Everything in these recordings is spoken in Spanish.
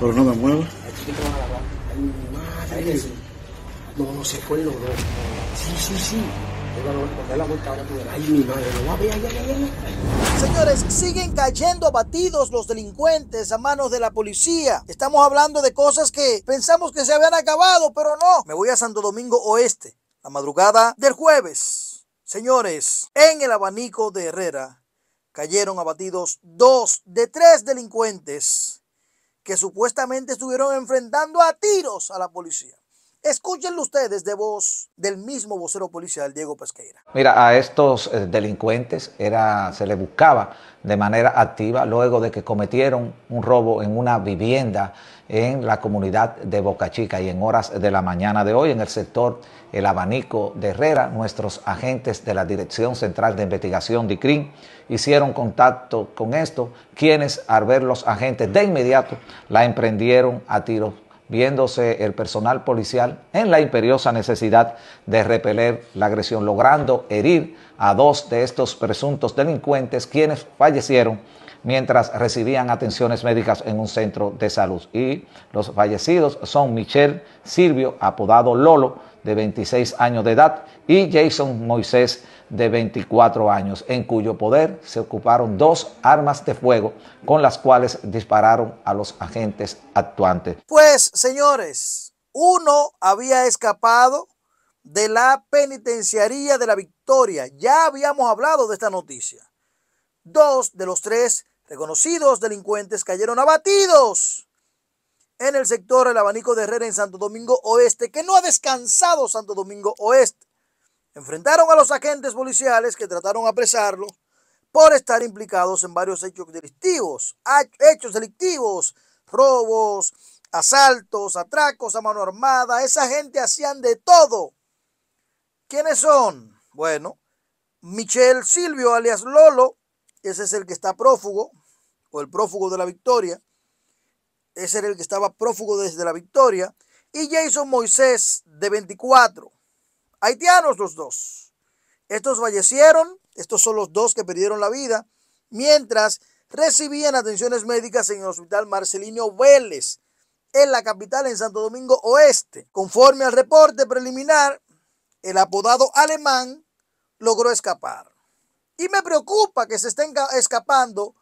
Pero no me no, no el Sí, sí, sí. Señores, siguen cayendo abatidos los delincuentes a manos de la policía. Estamos hablando de cosas que pensamos que se habían acabado, pero no. Me voy a Santo Domingo Oeste, la madrugada del jueves. Señores, en el abanico de Herrera, cayeron abatidos dos de tres delincuentes que supuestamente estuvieron enfrentando a tiros a la policía. Escúchenlo ustedes de voz del mismo vocero policial Diego Pesqueira. Mira, a estos eh, delincuentes era, se les buscaba de manera activa luego de que cometieron un robo en una vivienda en la comunidad de Boca Chica y en horas de la mañana de hoy en el sector El Abanico de Herrera, nuestros agentes de la Dirección Central de Investigación de CRIM hicieron contacto con esto, quienes al ver los agentes de inmediato la emprendieron a tiros viéndose el personal policial en la imperiosa necesidad de repeler la agresión, logrando herir a dos de estos presuntos delincuentes, quienes fallecieron mientras recibían atenciones médicas en un centro de salud. Y los fallecidos son Michelle Silvio, apodado Lolo, de 26 años de edad, y Jason Moisés, de 24 años, en cuyo poder se ocuparon dos armas de fuego con las cuales dispararon a los agentes actuantes. Pues, señores, uno había escapado de la penitenciaría de la Victoria. Ya habíamos hablado de esta noticia. Dos de los tres Reconocidos delincuentes cayeron abatidos en el sector El Abanico de Herrera en Santo Domingo Oeste, que no ha descansado Santo Domingo Oeste. Enfrentaron a los agentes policiales que trataron de apresarlo por estar implicados en varios hechos delictivos, hechos delictivos, robos, asaltos, atracos a mano armada. Esa gente hacían de todo. ¿Quiénes son? Bueno, Michel Silvio, alias Lolo, ese es el que está prófugo, o el prófugo de la victoria. Ese era el que estaba prófugo desde la victoria. Y Jason Moisés, de 24. Haitianos los dos. Estos fallecieron, estos son los dos que perdieron la vida, mientras recibían atenciones médicas en el Hospital Marcelino Vélez, en la capital, en Santo Domingo Oeste. Conforme al reporte preliminar, el apodado alemán logró escapar. Y me preocupa que se estén escapando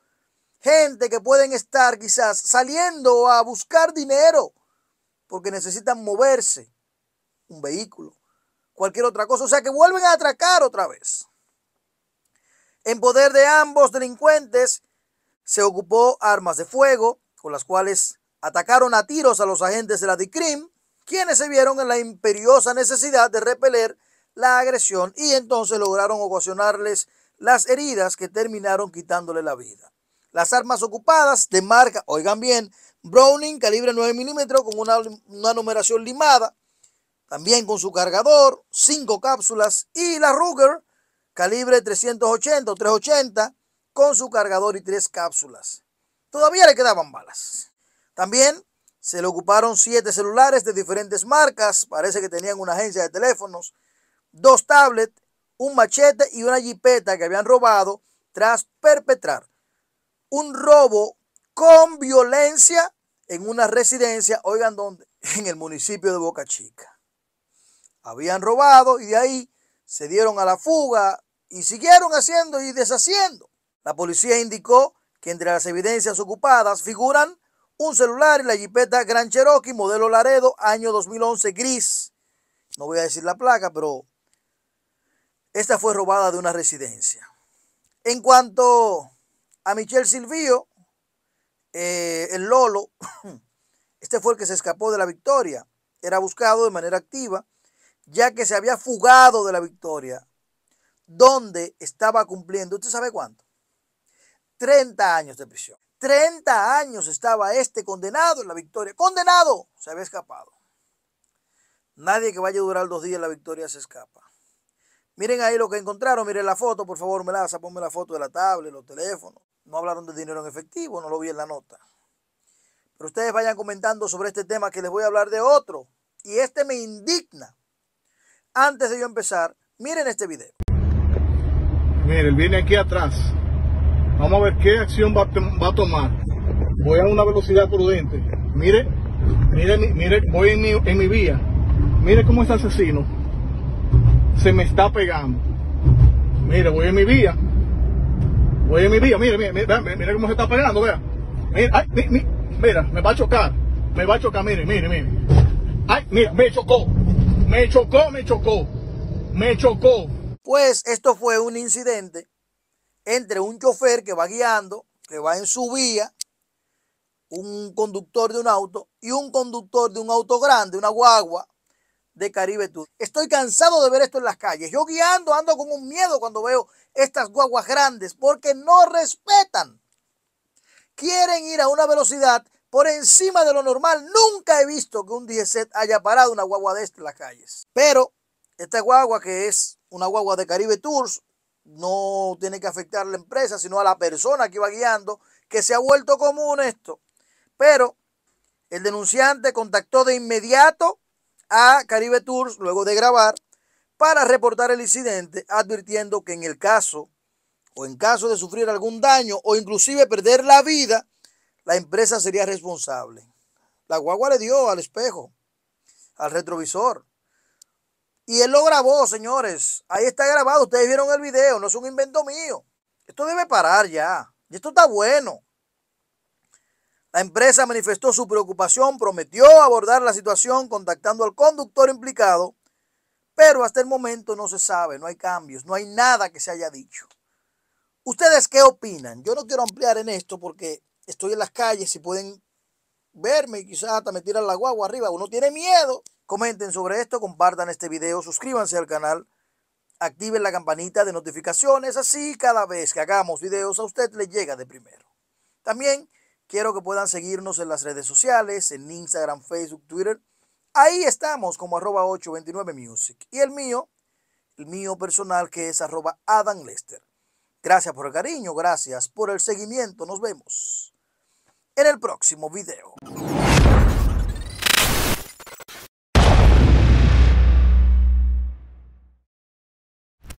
gente que pueden estar quizás saliendo a buscar dinero porque necesitan moverse, un vehículo, cualquier otra cosa. O sea que vuelven a atracar otra vez. En poder de ambos delincuentes se ocupó armas de fuego con las cuales atacaron a tiros a los agentes de la DICRIM, quienes se vieron en la imperiosa necesidad de repeler la agresión y entonces lograron ocasionarles las heridas que terminaron quitándole la vida. Las armas ocupadas de marca, oigan bien, Browning calibre 9 milímetros con una, numeración limada, también con su cargador, cinco cápsulas y la Ruger calibre 380 o 380 con su cargador y tres cápsulas. Todavía le quedaban balas. También se le ocuparon 7 celulares de diferentes marcas, parece que tenían una agencia de teléfonos, dos tablets, un machete y una jipeta que habían robado tras perpetrar un robo con violencia en una residencia, oigan dónde, en el municipio de Boca Chica. Habían robado y de ahí se dieron a la fuga y siguieron haciendo y deshaciendo. La policía indicó que entre las evidencias ocupadas figuran un celular y la jipeta Gran Cherokee modelo Laredo año 2011 gris. No voy a decir la placa, pero esta fue robada de una residencia. En cuanto a Michel Silvio, eh, el Lolo, este fue el que se escapó de la victoria, era buscado de manera activa, ya que se había fugado de la victoria, donde estaba cumpliendo, ¿usted sabe cuánto? 30 años de prisión. 30 años estaba este condenado en la victoria. Condenado, se había escapado. Nadie que vaya a durar dos días en la victoria se escapa. Miren ahí lo que encontraron, miren la foto, por favor, me la ponme la foto de la tablet, los teléfonos. No hablaron de dinero en efectivo, no lo vi en la nota. Pero ustedes vayan comentando sobre este tema que les voy a hablar de otro. Y este me indigna. Antes de yo empezar, miren este video. Miren, viene aquí atrás. Vamos a ver qué acción va, a tomar. Voy a una velocidad prudente. miren miren, mire, voy en mi, vía. Mire cómo es asesino se me está pegando. Mira, voy en mi vía. Voy en mi vía, mira, mira, mira, cómo se está pegando, vea. Mira, ay, mi, mira, me va a chocar. Me va a chocar, mire, mire, mire. Ay, mira, me chocó. Me chocó, me chocó. Me chocó. Pues esto fue un incidente entre un chofer que va guiando, que va en su vía, un conductor de un auto y un conductor de un auto grande, una guagua, de Caribe Tours. Estoy cansado de ver esto en las calles. Yo guiando ando con un miedo cuando veo estas guaguas grandes porque no respetan. Quieren ir a una velocidad por encima de lo normal. Nunca he visto que un set haya parado una guagua de esta en las calles. Pero esta guagua que es una guagua de Caribe Tours no tiene que afectar a la empresa, sino a la persona que va guiando, que se ha vuelto común esto. Pero el denunciante contactó de inmediato a Caribe Tours luego de grabar para reportar el incidente, advirtiendo que en el caso o en caso de sufrir algún daño o inclusive perder la vida, la empresa sería responsable. La guagua le dio al espejo, al retrovisor. Y él lo grabó, señores. Ahí está grabado. Ustedes vieron el video. No es un invento mío. Esto debe parar ya. Y esto está bueno. La empresa manifestó su preocupación, prometió abordar la situación contactando al conductor implicado, pero hasta el momento no se sabe, no hay cambios, no hay nada que se haya dicho. ¿Ustedes qué opinan? Yo no quiero ampliar en esto porque estoy en las calles y pueden verme y quizás hasta me tiran la guagua arriba. Uno tiene miedo. Comenten sobre esto, compartan este video, suscríbanse al canal, activen la campanita de notificaciones. Así cada vez que hagamos videos a usted le llega de primero. También Quiero que puedan seguirnos en las redes sociales, en Instagram, Facebook, Twitter. Ahí estamos como arroba 829 Music. Y el mío, el mío personal que es arroba Adam Lester. Gracias por el cariño, gracias por el seguimiento. Nos vemos en el próximo video.